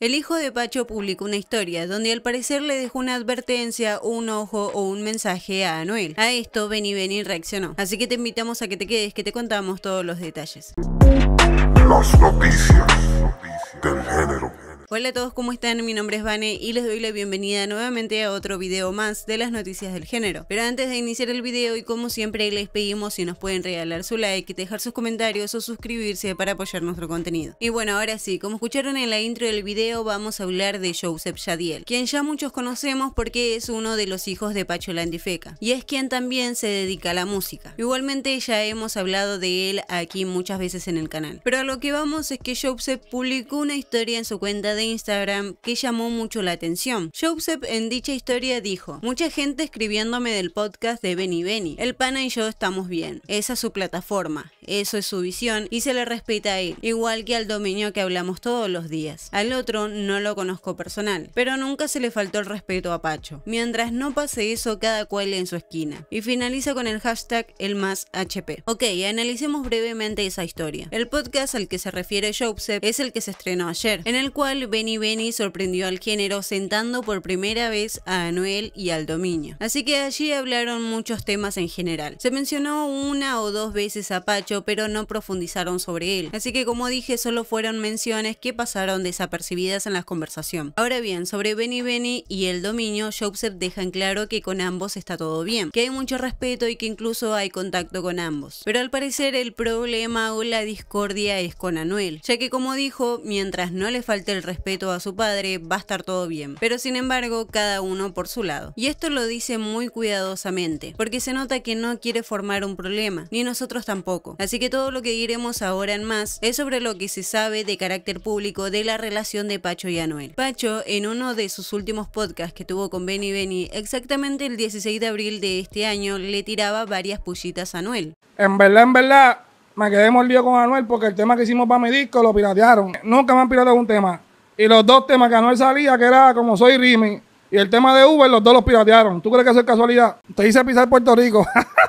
El hijo de Pacho publicó una historia donde al parecer le dejó una advertencia, un ojo o un mensaje a Anuel. A esto Benny Benny reaccionó. Así que te invitamos a que te quedes, que te contamos todos los detalles. Las noticias del género. Hola a todos, ¿cómo están? Mi nombre es Vane y les doy la bienvenida nuevamente a otro video más de las noticias del género. Pero antes de iniciar el video y como siempre les pedimos si nos pueden regalar su like, dejar sus comentarios o suscribirse para apoyar nuestro contenido. Y bueno, ahora sí, como escucharon en la intro del video vamos a hablar de Joseph Jadiel, quien ya muchos conocemos porque es uno de los hijos de Pacho Landifeca y es quien también se dedica a la música. Igualmente ya hemos hablado de él aquí muchas veces en el canal. Pero a lo que vamos es que Joseph publicó una historia en su cuenta de de Instagram que llamó mucho la atención. Joseph en dicha historia dijo, mucha gente escribiéndome del podcast de Benny Benny, el pana y yo estamos bien, esa es su plataforma, eso es su visión y se le respeta a él, igual que al dominio que hablamos todos los días. Al otro no lo conozco personal, pero nunca se le faltó el respeto a Pacho. Mientras no pase eso, cada cual en su esquina. Y finaliza con el hashtag el más HP. Ok, analicemos brevemente esa historia. El podcast al que se refiere Joseph es el que se estrenó ayer, en el cual Benny Benny sorprendió al género sentando por primera vez a Anuel y al Dominio. Así que allí hablaron muchos temas en general. Se mencionó una o dos veces a Pacho, pero no profundizaron sobre él. Así que como dije, solo fueron menciones que pasaron desapercibidas en la conversación. Ahora bien, sobre Benny Benny y el Dominio, Joseph deja en claro que con ambos está todo bien, que hay mucho respeto y que incluso hay contacto con ambos. Pero al parecer el problema o la discordia es con Anuel, ya que como dijo, mientras no le falte el respeto respeto a su padre, va a estar todo bien. Pero sin embargo, cada uno por su lado. Y esto lo dice muy cuidadosamente, porque se nota que no quiere formar un problema, ni nosotros tampoco. Así que todo lo que diremos ahora en más es sobre lo que se sabe de carácter público de la relación de Pacho y Anuel. Pacho, en uno de sus últimos podcasts que tuvo con Benny Benny, exactamente el 16 de abril de este año, le tiraba varias pullitas a Anuel. En verdad, en verdad, me quedé mordido con Anuel porque el tema que hicimos para mi disco lo piratearon. Nunca me han pirateado un tema. Y los dos temas que Anuel salía, que era como soy Rimi, y el tema de Uber, los dos los piratearon. ¿Tú crees que eso es casualidad? Te hice pisar Puerto Rico.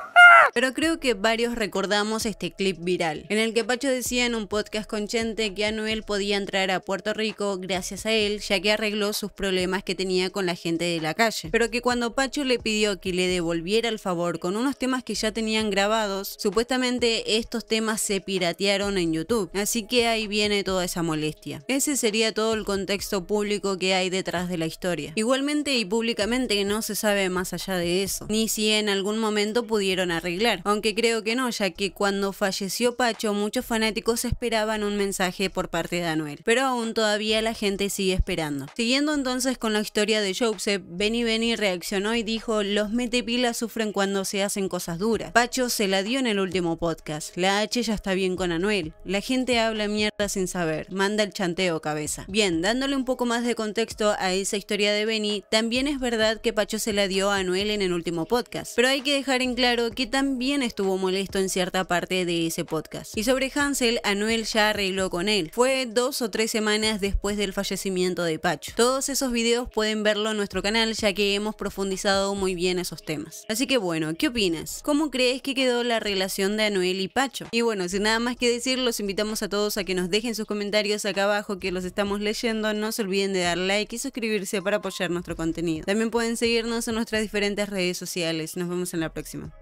Pero creo que varios recordamos este clip viral, en el que Pacho decía en un podcast con Chente que Anuel podía entrar a Puerto Rico gracias a él, ya que arregló sus problemas que tenía con la gente de la calle. Pero que cuando Pacho le pidió que le devolviera el favor con unos temas que ya tenían grabados, supuestamente estos temas se piratearon en YouTube. Así que ahí viene toda esa molestia. Ese sería todo el contexto público que hay detrás de la historia. Igualmente y públicamente no se sabe más allá de eso, ni si en algún momento pudieron arreglar aunque creo que no, ya que cuando falleció Pacho muchos fanáticos esperaban un mensaje por parte de Anuel, pero aún todavía la gente sigue esperando. Siguiendo entonces con la historia de Joseph, Benny Benny reaccionó y dijo, los metepilas sufren cuando se hacen cosas duras. Pacho se la dio en el último podcast, la H ya está bien con Anuel, la gente habla mierda sin saber, manda el chanteo cabeza. Bien, dándole un poco más de contexto a esa historia de Benny, también es verdad que Pacho se la dio a Anuel en el último podcast, pero hay que dejar en claro que también bien estuvo molesto en cierta parte de ese podcast. Y sobre Hansel, Anuel ya arregló con él. Fue dos o tres semanas después del fallecimiento de Pacho. Todos esos videos pueden verlo en nuestro canal ya que hemos profundizado muy bien esos temas. Así que bueno, ¿qué opinas? ¿Cómo crees que quedó la relación de Anuel y Pacho? Y bueno, sin nada más que decir, los invitamos a todos a que nos dejen sus comentarios acá abajo que los estamos leyendo. No se olviden de dar like y suscribirse para apoyar nuestro contenido. También pueden seguirnos en nuestras diferentes redes sociales. Nos vemos en la próxima.